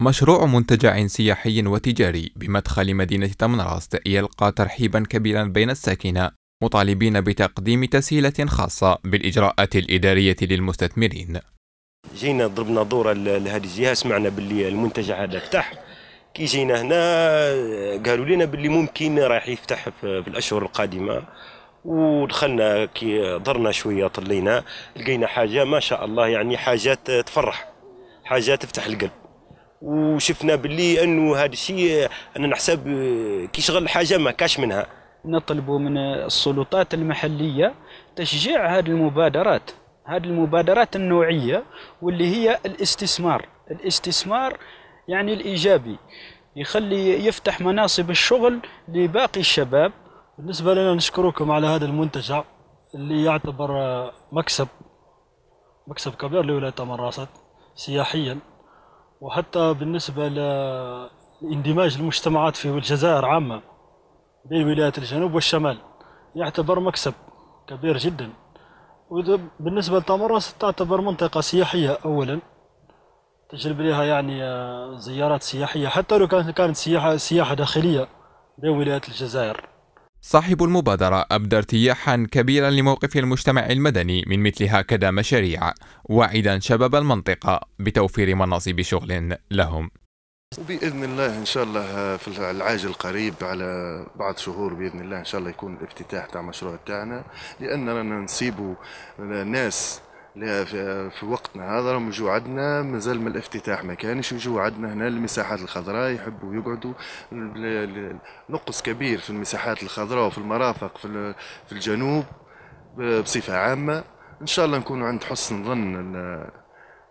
مشروع منتجع سياحي وتجاري بمدخل مدينة تمنراست يلقى ترحيبا كبيرا بين الساكنة مطالبين بتقديم تسهيلة خاصة بالإجراءات الإدارية للمستثمرين جينا ضربنا دورة لهذه الجهة سمعنا باللي المنتجع هذا فتح كي جينا هنا قالوا لنا باللي ممكن راح يفتح في الأشهر القادمة ودخلنا كي ضرنا شوية طلينا لقينا حاجة ما شاء الله يعني حاجات تفرح حاجة تفتح القلب وشفنا باللي انه هذا الشيء انا نحسب آه، كي شغل حاجه ما كاش منها نطلب من السلطات المحليه تشجيع هذه المبادرات هذه المبادرات النوعيه واللي هي الاستثمار الاستثمار يعني الايجابي يخلي يفتح مناصب الشغل لباقي الشباب بالنسبه لنا نشكركم على هذا المنتجع اللي يعتبر مكسب مكسب كبير لولايه مراسل أمم سياحيا وحتى بالنسبة لاندماج المجتمعات في الجزائر عامة بين ولايات الجنوب والشمال يعتبر مكسب كبير جدا بالنسبة لتمرس تعتبر منطقة سياحية أولا تجلب لها يعني آه، زيارات سياحية حتى لو كانت سياحة سياحة داخلية بين ولايات الجزائر صاحب المبادرة أبدى ارتياحا كبيرا لموقف المجتمع المدني من مثل هكذا مشاريع واعدا شباب المنطقة بتوفير مناصب شغل لهم وباذن الله ان شاء الله آه، في العاجل القريب على بعض شهور باذن الله ان شاء الله يكون الافتتاح تاع المشروع تاعنا لاننا نسيبوا آه، ناس لا في وقتنا هذا راهم جو عندنا مازال من الافتتاح ما كانش يجوا عندنا هنا المساحات الخضراء يحبوا يقعدوا نقص كبير في المساحات الخضراء وفي المرافق في الجنوب بصفه عامه ان شاء الله نكونوا عند حسن ظن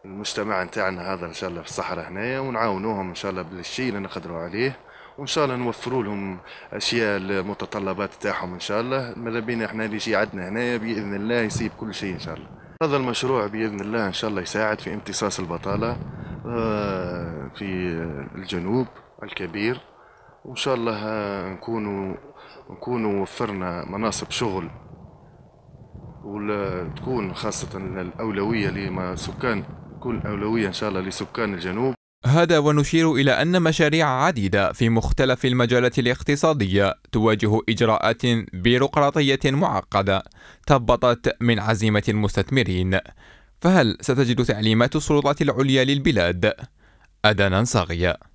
المجتمع نتاعنا هذا ان شاء الله في الصحراء هنايا ونعاونوهم ان شاء الله بالشيء اللي نقدروا عليه وان شاء الله نوفروا لهم اشياء المتطلبات تاعهم ان شاء الله ماذا بينا احنا اللي يجي عندنا هنايا باذن الله يصيب كل شيء ان شاء الله هذا المشروع بإذن الله إن شاء الله يساعد في امتصاص البطالة آه، في الجنوب الكبير وإن شاء الله آه، نكونوا نكونوا وفرنا مناصب شغل وتكون خاصة الأولوية لسكان تكون الأولوية إن شاء الله لسكان الجنوب هذا ونشير إلى أن مشاريع عديدة في مختلف المجالات الاقتصادية تواجه إجراءات بيروقراطية معقدة تبطت من عزيمة المستثمرين فهل ستجد تعليمات السلطات العليا للبلاد أدنا صاغية؟